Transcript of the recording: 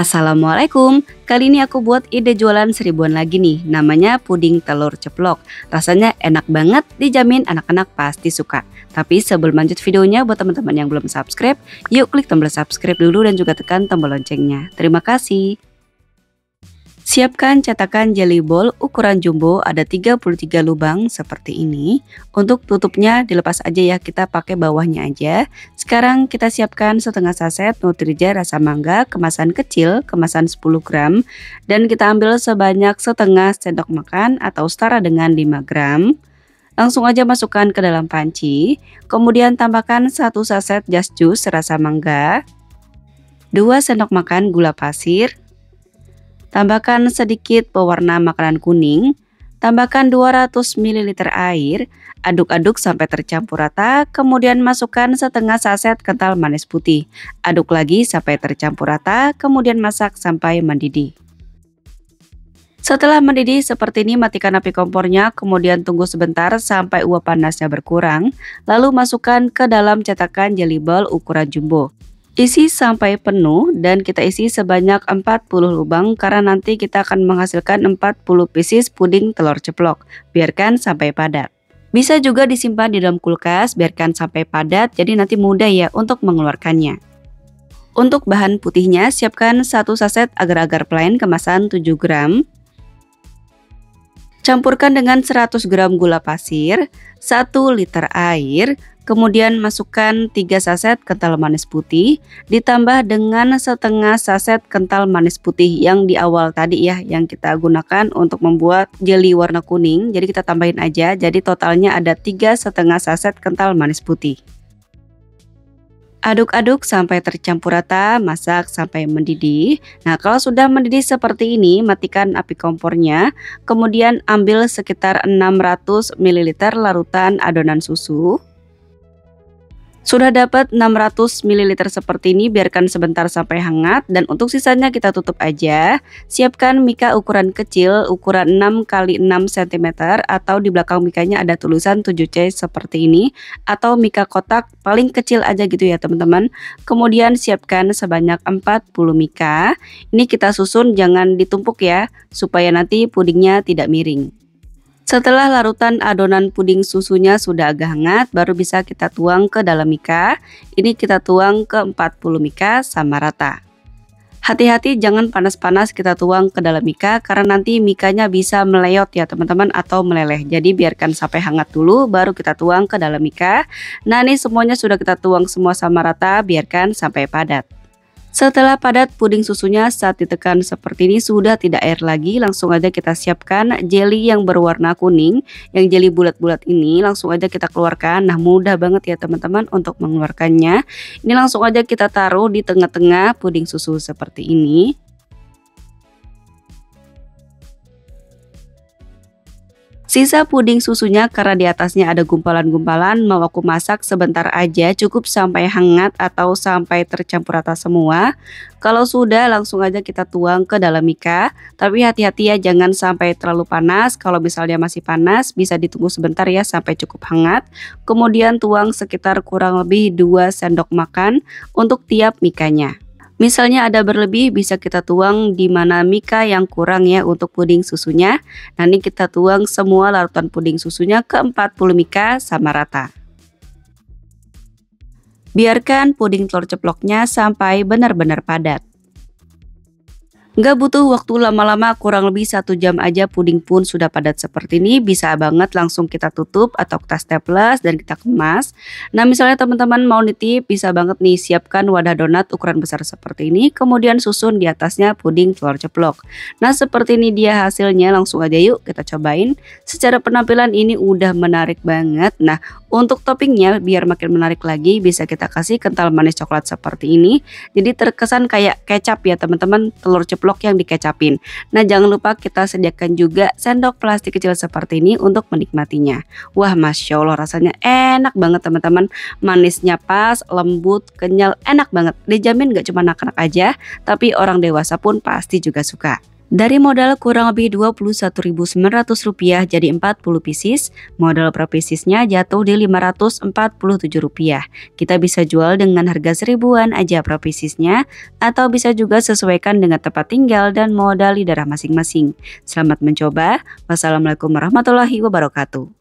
Assalamualaikum, kali ini aku buat ide jualan seribuan lagi nih, namanya puding telur ceplok. Rasanya enak banget, dijamin anak-anak pasti suka. Tapi sebelum lanjut videonya, buat teman-teman yang belum subscribe, yuk klik tombol subscribe dulu dan juga tekan tombol loncengnya. Terima kasih. Siapkan cetakan jelly ball ukuran jumbo ada 33 lubang seperti ini. Untuk tutupnya dilepas aja ya, kita pakai bawahnya aja. Sekarang kita siapkan setengah saset Nutrija rasa mangga kemasan kecil, kemasan 10 gram. Dan kita ambil sebanyak setengah sendok makan atau setara dengan 5 gram langsung aja masukkan ke dalam panci. Kemudian tambahkan satu saset jas jus rasa mangga, 2 sendok makan gula pasir, Tambahkan sedikit pewarna makanan kuning, tambahkan 200 ml air, aduk-aduk sampai tercampur rata, kemudian masukkan setengah saset kental manis putih. Aduk lagi sampai tercampur rata, kemudian masak sampai mendidih. Setelah mendidih seperti ini matikan api kompornya kemudian tunggu sebentar sampai uap panasnya berkurang lalu masukkan ke dalam cetakan jelly ball ukuran jumbo. Isi sampai penuh dan kita isi sebanyak 40 lubang karena nanti kita akan menghasilkan 40 pieces puding telur ceplok. Biarkan sampai padat. Bisa juga disimpan di dalam kulkas, biarkan sampai padat jadi nanti mudah ya untuk mengeluarkannya. Untuk bahan putihnya, siapkan satu saset agar-agar plain kemasan 7 gram. Campurkan dengan 100 gram gula pasir, 1 liter air, Kemudian masukkan 3 saset kental manis putih ditambah dengan setengah saset kental manis putih yang di awal tadi ya yang kita gunakan untuk membuat jeli warna kuning. Jadi kita tambahin aja. Jadi totalnya ada 3 setengah saset kental manis putih. Aduk-aduk sampai tercampur rata, masak sampai mendidih. Nah, kalau sudah mendidih seperti ini, matikan api kompornya. Kemudian ambil sekitar 600 ml larutan adonan susu. Sudah dapat 600 ml seperti ini, biarkan sebentar sampai hangat dan untuk sisanya kita tutup aja. Siapkan mika ukuran kecil, ukuran 6 x 6 cm atau di belakang mikanya ada tulisan 7C seperti ini atau mika kotak paling kecil aja gitu ya teman-teman. Kemudian siapkan sebanyak 40 mika. Ini kita susun jangan ditumpuk ya supaya nanti pudingnya tidak miring. Setelah larutan adonan puding susunya sudah agak hangat, baru bisa kita tuang ke dalam mika. Ini kita tuang ke 40 mika sama rata. Hati-hati jangan panas-panas kita tuang ke dalam mika karena nanti mikanya bisa meleot ya teman-teman atau meleleh. Jadi biarkan sampai hangat dulu baru kita tuang ke dalam mika. Nah ini semuanya sudah kita tuang semua sama rata biarkan sampai padat. Setelah padat puding susunya saat ditekan seperti ini sudah tidak air lagi Langsung aja kita siapkan jelly yang berwarna kuning Yang jelly bulat-bulat ini langsung aja kita keluarkan Nah mudah banget ya teman-teman untuk mengeluarkannya Ini langsung aja kita taruh di tengah-tengah puding susu seperti ini Sisa puding susunya karena di atasnya ada gumpalan-gumpalan mau aku masak sebentar aja cukup sampai hangat atau sampai tercampur rata semua. Kalau sudah langsung aja kita tuang ke dalam mika. Tapi hati-hati ya jangan sampai terlalu panas. Kalau misalnya masih panas bisa ditunggu sebentar ya sampai cukup hangat. Kemudian tuang sekitar kurang lebih 2 sendok makan untuk tiap mikanya. Misalnya ada berlebih bisa kita tuang di mana mika yang kurang ya untuk puding susunya. Nanti kita tuang semua larutan puding susunya ke 40 mika sama rata. Biarkan puding telur ceploknya sampai benar-benar padat. Nggak butuh waktu lama-lama, kurang lebih satu jam aja puding pun sudah padat seperti ini. Bisa banget langsung kita tutup atau kita staples dan kita kemas. Nah misalnya teman-teman mau nitip, bisa banget nih siapkan wadah donat ukuran besar seperti ini. Kemudian susun di atasnya puding telur ceplok. Nah seperti ini dia hasilnya, langsung aja yuk kita cobain. Secara penampilan ini udah menarik banget. Nah untuk toppingnya biar makin menarik lagi, bisa kita kasih kental manis coklat seperti ini. Jadi terkesan kayak kecap ya teman-teman telur ceplok ceplok yang dikecapin. Nah jangan lupa kita sediakan juga sendok plastik kecil seperti ini untuk menikmatinya. Wah Masya Allah rasanya enak banget teman-teman. Manisnya pas, lembut, kenyal, enak banget. Dijamin gak cuma anak-anak aja, tapi orang dewasa pun pasti juga suka. Dari modal kurang lebih Rp21.900 jadi 40 pieces, modal per piecesnya jatuh di Rp547. Kita bisa jual dengan harga seribuan aja per piecesnya, atau bisa juga sesuaikan dengan tempat tinggal dan modal di daerah masing-masing. Selamat mencoba. Wassalamualaikum warahmatullahi wabarakatuh.